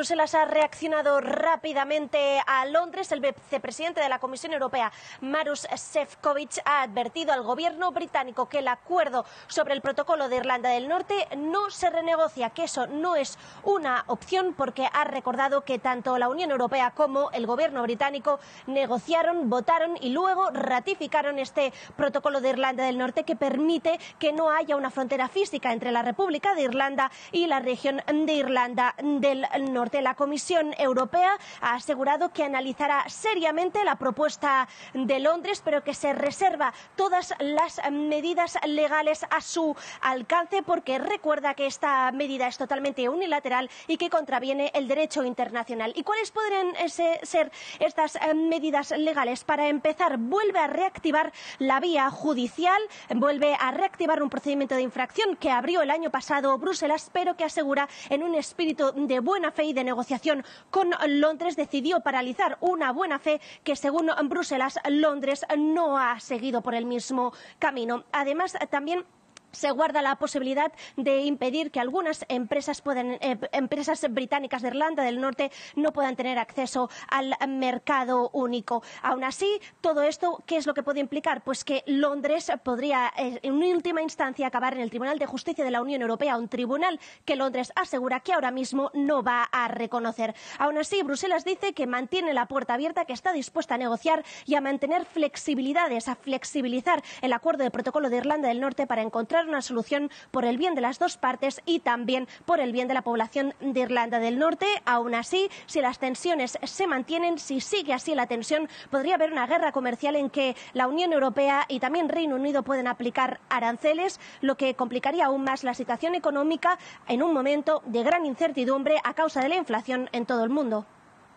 Bruselas ha reaccionado rápidamente a Londres. El vicepresidente de la Comisión Europea, Marus Sefcovic, ha advertido al gobierno británico que el acuerdo sobre el protocolo de Irlanda del Norte no se renegocia, que eso no es una opción porque ha recordado que tanto la Unión Europea como el gobierno británico negociaron, votaron y luego ratificaron este protocolo de Irlanda del Norte que permite que no haya una frontera física entre la República de Irlanda y la región de Irlanda del Norte. La Comisión Europea ha asegurado que analizará seriamente la propuesta de Londres, pero que se reserva todas las medidas legales a su alcance, porque recuerda que esta medida es totalmente unilateral y que contraviene el derecho internacional. ¿Y cuáles podrían eh, ser estas eh, medidas legales? Para empezar, vuelve a reactivar la vía judicial, vuelve a reactivar un procedimiento de infracción que abrió el año pasado Bruselas, pero que asegura en un espíritu de buena fe y de de negociación con Londres decidió paralizar una buena fe que, según Bruselas, Londres no ha seguido por el mismo camino. Además, también se guarda la posibilidad de impedir que algunas empresas, pueden, eh, empresas, británicas de Irlanda del Norte no puedan tener acceso al mercado único. Aún así, todo esto, ¿qué es lo que puede implicar? Pues que Londres podría, eh, en última instancia, acabar en el Tribunal de Justicia de la Unión Europea, un tribunal que Londres asegura que ahora mismo no va a reconocer. Aún así, Bruselas dice que mantiene la puerta abierta, que está dispuesta a negociar y a mantener flexibilidades, a flexibilizar el acuerdo de protocolo de Irlanda del Norte para encontrar una solución por el bien de las dos partes y también por el bien de la población de Irlanda del Norte. Aún así, si las tensiones se mantienen, si sigue así la tensión, podría haber una guerra comercial en que la Unión Europea y también Reino Unido pueden aplicar aranceles, lo que complicaría aún más la situación económica en un momento de gran incertidumbre a causa de la inflación en todo el mundo.